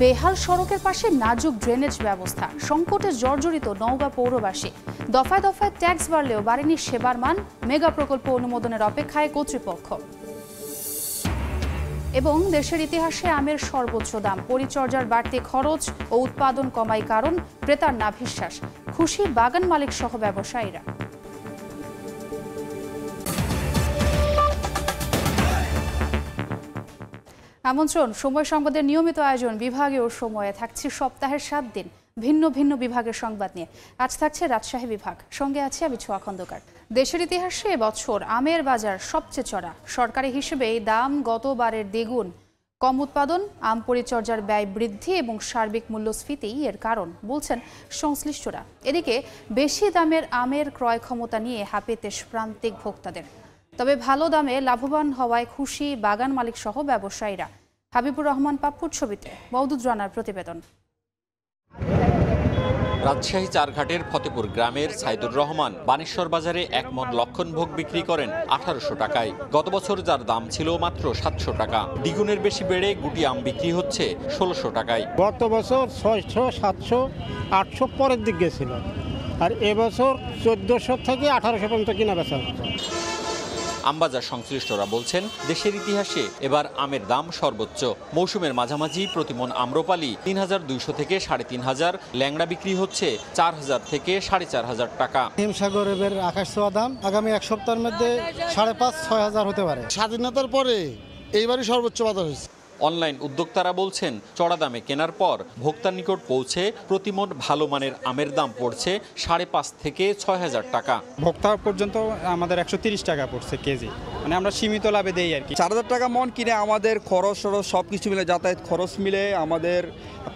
বেহাল সড়কের পাশে নাজুক ড্রেনেজ ব্যবস্থা সংকটে জর্জরিত নওগাঁ পৌরবাসী দফায় দফায় ট্যাক্স বাড়লেও বাড়েনি সেবার মান মেগা প্রকল্প অনুমোদনের অপেক্ষায় কর্তৃপক্ষ এবং দেশের ইতিহাসে আমের সর্বোচ্চ দাম পরিচর্যার বাড়তি খরচ ও উৎপাদন কমাই কারণ ক্রেতার নাভিশ্বাস খুশি বাগান মালিক সহ ব্যবসায়ীরা আমন্ত্রণ সময় সংবাদের নিয়মিত আয়োজন বিভাগে ও সময়ে থাকছে সপ্তাহের সাত দিন ভিন্ন ভিন্ন বিভাগের সংবাদ নিয়ে আজ থাকছে রাজশাহী বিভাগ সঙ্গে আছে আমি ছোয়া খন্দকার দেশের ইতিহাসে এবছর আমের বাজার সবচেয়ে চড়া সরকারি হিসেবে এই দাম গতবারের দ্বিগুণ কম উৎপাদন আম পরিচর্যার ব্যয় বৃদ্ধি এবং সার্বিক মূল্যস্ফীতি এর কারণ বলছেন সংশ্লিষ্টরা এদিকে বেশি দামের আমের ক্রয় ক্ষমতা নিয়ে হাপেতে প্রান্তিক ভোক্তাদের তবে ভালো দামে লাভবান হওয়ায় খুশি বাগান মালিক সহ ব্যবসায়ীরা হাবিবুর রহমান পাপ্পুর ছবিতে মৌদুদ রানার প্রতিবেদন রাজশাহী চারঘাটের ফতেপুর গ্রামের সাইদুর রহমান বানেশ্বর বাজারে এক মন লক্ষণ ভোগ বিক্রি করেন আঠারোশো টাকায় গত বছর যার দাম ছিল মাত্র সাতশো টাকা দ্বিগুণের বেশি বেড়ে গুটি আম বিক্রি হচ্ছে ষোলোশো টাকায় গত বছর ছয়শো সাতশো আটশো পরের দিক গেছিল আর এবছর চোদ্দশো থেকে আঠারোশো পর্যন্ত কিনা বেচা আমবাজার সংশ্লিষ্টরা বলছেন দেশের ইতিহাসে এবার আমের দাম সর্বোচ্চ মৌসুমের মাঝামাঝি প্রতিমন আম্রপালি তিন হাজার দুইশো থেকে সাড়ে তিন হাজার ল্যাংড়া বিক্রি হচ্ছে চার হাজার থেকে সাড়ে চার হাজার টাকা হিমসাগর এবার আকাশ ছোয়া দাম আগামী এক সপ্তাহের মধ্যে সাড়ে পাঁচ ছয় হাজার হতে পারে স্বাধীনতার পরে এইবারই সর্বোচ্চ বাজার হয়েছে অনলাইন উদ্যোক্তারা বলছেন চড়া দামে কেনার পর ভোক্তার নিকট পৌঁছে প্রতিমন ভালো মানের আমের দাম পড়ছে সাড়ে পাঁচ থেকে ছয় হাজার টাকা ভোক্তা পর্যন্ত আমাদের একশো তিরিশ টাকা পড়ছে কেজি মানে আমরা সীমিত লাভে দেই আর কি চার হাজার টাকা মন কিনে আমাদের খরচ সরচ সব কিছু মিলে যাতায়াত খরচ মিলে আমাদের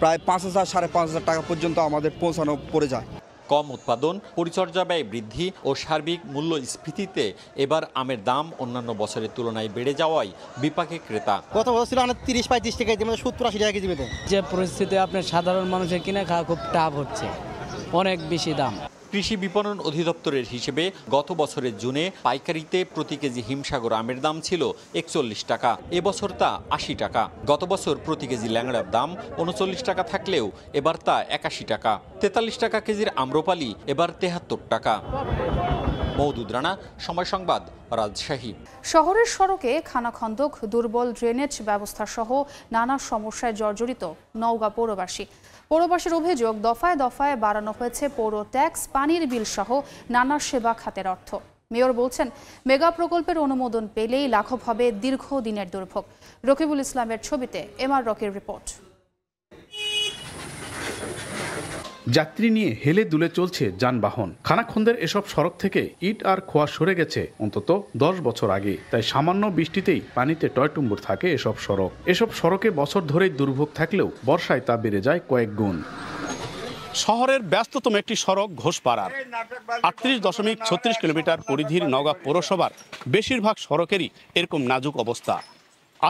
প্রায় পাঁচ হাজার সাড়ে পাঁচ হাজার টাকা পর্যন্ত আমাদের পৌঁছানো পড়ে যায় কম উৎপাদন পরিচর্যা ব্যয় বৃদ্ধি ও সার্বিক মূল্যস্ফীতিতে এবার আমের দাম অন্যান্য বছরের তুলনায় বেড়ে যাওয়ায় বিপাকে ক্রেতা কত বছর ছিল আমাদের তিরিশ পঁয়ত্রিশ টাকা কেজি মানে সত্তর আশি টাকা কেজি যে পরিস্থিতি আপনার সাধারণ মানুষের কিনে খাওয়া খুব টাফ হচ্ছে অনেক বেশি দাম কৃষি বিপণন অধিদপ্তরের হিসেবে গত বছরের জুনে পাইকারিতে প্রতি কেজি হিমসাগর আমের দাম ছিল একচল্লিশ টাকা এবছর তা আশি টাকা গত বছর প্রতি কেজি ল্যাংড়ার দাম উনচল্লিশ টাকা থাকলেও এবার তা একাশি টাকা তেতাল্লিশ টাকা কেজির আম্রপালি এবার তেহাত্তর টাকা মৌদুদ রানা সময় সংবাদ রাজশাহী শহরের সড়কে খানাখন্দক দুর্বল ড্রেনেজ ব্যবস্থা সহ নানা সমস্যায় জর্জরিত নওগাঁ পৌরবাসী পৌরবাসীর অভিযোগ দফায় দফায় বাড়ানো হয়েছে পৌর ট্যাক্স পানির বিল সহ নানা সেবা খাতের অর্থ মেয়র বলছেন মেগা প্রকল্পের অনুমোদন পেলেই লাঘব হবে দীর্ঘদিনের দুর্ভোগ রকিবুল ইসলামের ছবিতে এমআর রকির রিপোর্ট যাত্রী নিয়ে হেলে দুলে চলছে যানবাহন খানাখন্দের এসব সড়ক থেকে ইট আর খোয়া সরে গেছে অন্তত দশ বছর আগে তাই সামান্য বৃষ্টিতেই পানিতে টয়টুম্বুর থাকে এসব সড়ক এসব সড়কে বছর ধরেই দুর্ভোগ থাকলেও বর্ষায় তা বেড়ে যায় কয়েক গুণ শহরের ব্যস্ততম একটি সড়ক ঘোষপাড়ার আটত্রিশ দশমিক ছত্রিশ কিলোমিটার পরিধির নগা পৌরসভার বেশিরভাগ সড়কেরই এরকম নাজুক অবস্থা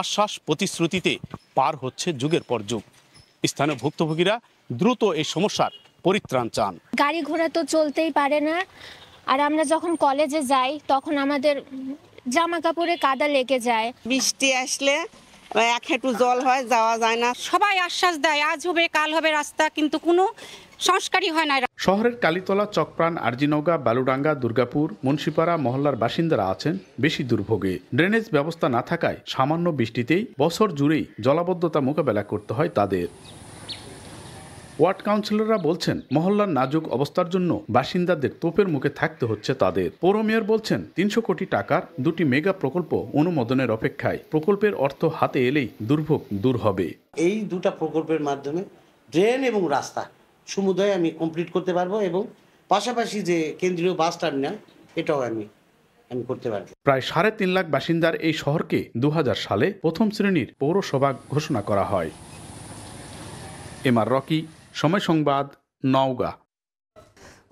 আশ্বাস প্রতিশ্রুতিতে পার হচ্ছে যুগের পর যুগ স্থানীয় ভুক্তভোগীরা দ্রুত এই সমস্যার পরিত্রাণ চান গাড়ি ঘোড়া তো চলতেই পারে না আর আমরা যখন কলেজে যাই তখন আমাদের জামা কাপড়ে কাদা লেগে যায় বৃষ্টি আসলে মানে এক হেঁটু জল হয় যাওয়া যায় না সবাই আশ্বাস দেয় আজ হবে কাল হবে রাস্তা কিন্তু কোনো সংস্কারই হয় না শহরের কালীতলা চকপ্রাণ আরজিনৌগা বালুডাঙ্গা দুর্গাপুর মুন্সিপাড়া মহল্লার বাসিন্দারা আছেন বেশি দুর্ভোগে ড্রেনেজ ব্যবস্থা না থাকায় সামান্য বৃষ্টিতেই বছর জুড়েই জলাবদ্ধতা মোকাবেলা করতে হয় তাদের ওয়ার্ড কাউন্সিলররা বলছেন মহল্লার নাজুক অবস্থার জন্য বাসিন্দাদের তোপের মুখে থাকতে হচ্ছে তাদের পৌর মেয়র বলছেন তিনশো কোটি টাকার দুটি মেগা প্রকল্প অনুমোদনের অপেক্ষায় প্রকল্পের অর্থ হাতে এলেই দুর্ভোগ দূর হবে এই দুটা প্রকল্পের মাধ্যমে ড্রেন এবং রাস্তা সমুদয় আমি কমপ্লিট করতে পারবো এবং পাশাপাশি যে কেন্দ্রীয় বাস টার্মিনাল এটাও আমি আমি করতে পারবো প্রায় সাড়ে তিন লাখ বাসিন্দার এই শহরকে দু সালে প্রথম শ্রেণীর পৌরসভা ঘোষণা করা হয় এম আর রকি সময় সংবাদ নওগাঁ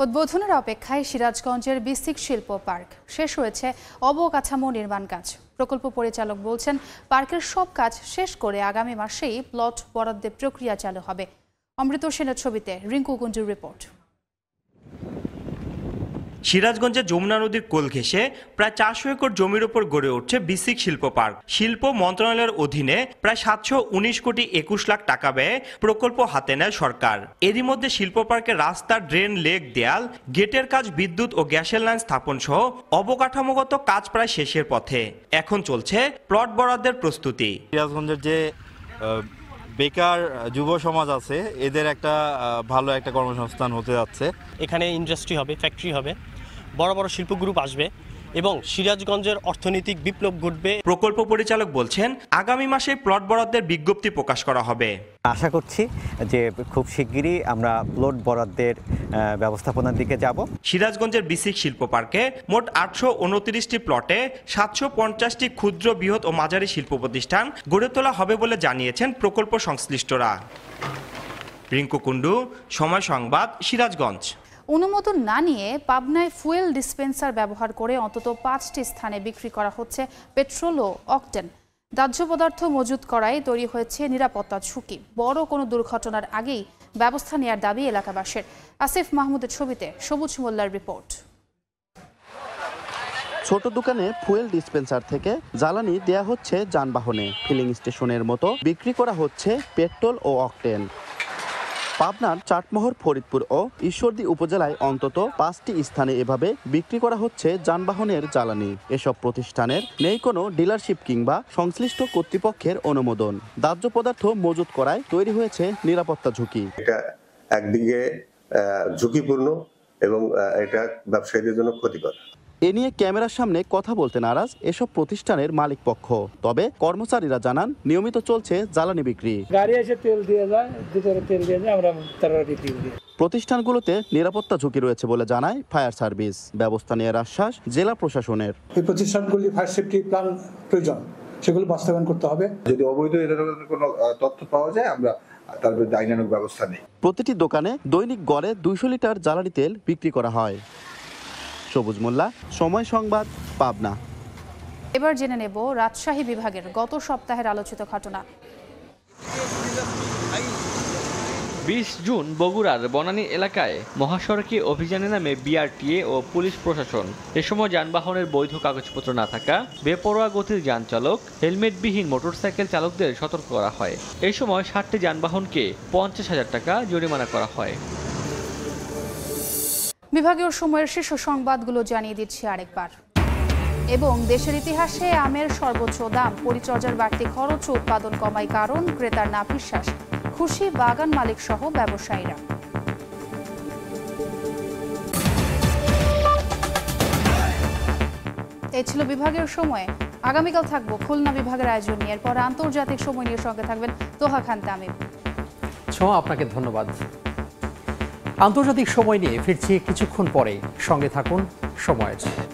উদ্বোধনের অপেক্ষায় সিরাজগঞ্জের বিস্তিক শিল্প পার্ক শেষ হয়েছে অবকাঠামো নির্মাণ কাজ প্রকল্প পরিচালক বলছেন পার্কের সব কাজ শেষ করে আগামী মাসেই প্লট বরাদ্দের প্রক্রিয়া চালু হবে অমৃত সেনের ছবিতে রিঙ্কু গুঞ্জুর রিপোর্ট সিরাজগঞ্জে যমুনা নদীর কোল ঘেঁষে প্রায় চারশো একর জমির ওপর গড়ে উঠছে বিসিক শিল্প পার্ক শিল্প মন্ত্রণালয়ের অধীনে প্রায় সাতশো উনিশ কোটি একুশ লাখ টাকা ব্যয়ে প্রকল্প হাতে নেয় সরকার এরই মধ্যে শিল্প পার্কে রাস্তা ড্রেন লেক দেয়াল গেটের কাজ বিদ্যুৎ ও গ্যাসের লাইন স্থাপন সহ অবকাঠামোগত কাজ প্রায় শেষের পথে এখন চলছে প্লট বরাদ্দের প্রস্তুতি সিরাজগঞ্জের যে বেকার যুব সমাজ আছে এদের একটা ভালো একটা কর্মসংস্থান হতে যাচ্ছে এখানে ইন্ডাস্ট্রি হবে ফ্যাক্টরি হবে বড় বড় শিল্প গ্রুপ আসবে এবং সিরাজগঞ্জের অর্থনৈতিক বিপ্লব ঘটবে প্রকল্প পরিচালক বলছেন আগামী মাসে প্লট বরাদ্দের বিজ্ঞপ্তি প্রকাশ করা হবে আশা করছি যে খুব শিগগিরই আমরা প্লট বরাদ্দের ব্যবস্থাপনার দিকে যাব সিরাজগঞ্জের বিসিক শিল্প পার্কে মোট আটশো উনত্রিশটি প্লটে সাতশো পঞ্চাশটি ক্ষুদ্র বৃহৎ ও মাঝারি শিল্প প্রতিষ্ঠান গড়ে তোলা হবে বলে জানিয়েছেন প্রকল্প সংশ্লিষ্টরা রিঙ্কু কুণ্ডু সময় সংবাদ সিরাজগঞ্জ অনুমোদন না নিয়ে পাবনায় ফুয়েল ডিসপেন্সার ব্যবহার করে অন্তত পাঁচটি স্থানে বিক্রি করা হচ্ছে পেট্রোল ও অকটেন দাহ্য পদার্থ মজুত করায় তৈরি হয়েছে নিরাপত্তা ঝুঁকি বড় কোনো দুর্ঘটনার আগেই ব্যবস্থা নেয়ার দাবি এলাকাবাসীর আসিফ মাহমুদের ছবিতে সবুজ মোল্লার রিপোর্ট ছোট দোকানে ফুয়েল ডিসপেন্সার থেকে জ্বালানি দেয়া হচ্ছে যানবাহনে ফিলিং স্টেশনের মতো বিক্রি করা হচ্ছে পেট্রোল ও অকটেন পাবনার চাটমোহর ফরিদপুর ও ঈশ্বরদী উপজেলায় অন্তত পাঁচটি স্থানে এভাবে বিক্রি করা হচ্ছে যানবাহনের জ্বালানি এসব প্রতিষ্ঠানের নেই কোনো ডিলারশিপ কিংবা সংশ্লিষ্ট কর্তৃপক্ষের অনুমোদন দাহ্য পদার্থ মজুত করায় তৈরি হয়েছে নিরাপত্তা ঝুঁকি এটা একদিকে ঝুঁকিপূর্ণ এবং এটা ব্যবসায়ীদের জন্য ক্ষতিকর এ নিয়ে ক্যামেরার সামনে কথা বলতে নারাজ এসব প্রতিষ্ঠানের মালিক পক্ষ তবে কর্মচারীরা জানান নিয়মিত চলছে জ্বালানি বিক্রি গাড়ি এসে তেল দিয়ে যায় ভিতরে তেল দিয়ে যায় আমরা তারা প্রতিষ্ঠানগুলোতে নিরাপত্তা ঝুঁকি রয়েছে বলে জানায় ফায়ার সার্ভিস ব্যবস্থা নেওয়ার আশ্বাস জেলা প্রশাসনের এই প্রতিষ্ঠানগুলি ফায়ার সেফটি প্ল্যান প্রয়োজন সেগুলো বাস্তবায়ন করতে হবে যদি অবৈধ এরকম কোনো তথ্য পাওয়া যায় আমরা তার বিরুদ্ধে আইনানুগ ব্যবস্থা নেই প্রতিটি দোকানে দৈনিক গড়ে দুইশো লিটার জ্বালানি তেল বিক্রি করা হয় সবুজ মোল্লা সময় সংবাদ পাবনা এবার জেনে নেব রাজশাহী বিভাগের গত সপ্তাহের আলোচিত ঘটনা বিশ জুন বগুড়ার বনানী এলাকায় মহাসড়কে অভিযানে নামে বিআরটিএ ও পুলিশ প্রশাসন এ সময় যানবাহনের বৈধ কাগজপত্র না থাকা বেপরোয়া গতির যান চালক হেলমেটবিহীন মোটরসাইকেল চালকদের সতর্ক করা হয় এই সময় ষাটটি যানবাহনকে পঞ্চাশ হাজার টাকা জরিমানা করা হয় বিভাগীয় সময়ের শীর্ষ সংবাদগুলো জানিয়ে দিচ্ছি আরেকবার এবং দেশের ইতিহাসে আমের সর্বোচ্চ দাম পরিচর্যার বাড়তি খরচ উৎপাদন কমায় কারণ ক্রেতার বিশ্বাস খুশি বাগান মালিক সহ ব্যবসায়ীরা এ ছিল বিভাগের সময় আগামীকাল থাকবো খুলনা বিভাগের আয়োজন নিয়ে এরপর আন্তর্জাতিক সময় নিয়ে সঙ্গে থাকবেন তোহা খান তামিম ছ আপনাকে ধন্যবাদ আন্তর্জাতিক সময় নিয়ে ফিরছি কিছুক্ষণ পরে সঙ্গে থাকুন সময়ের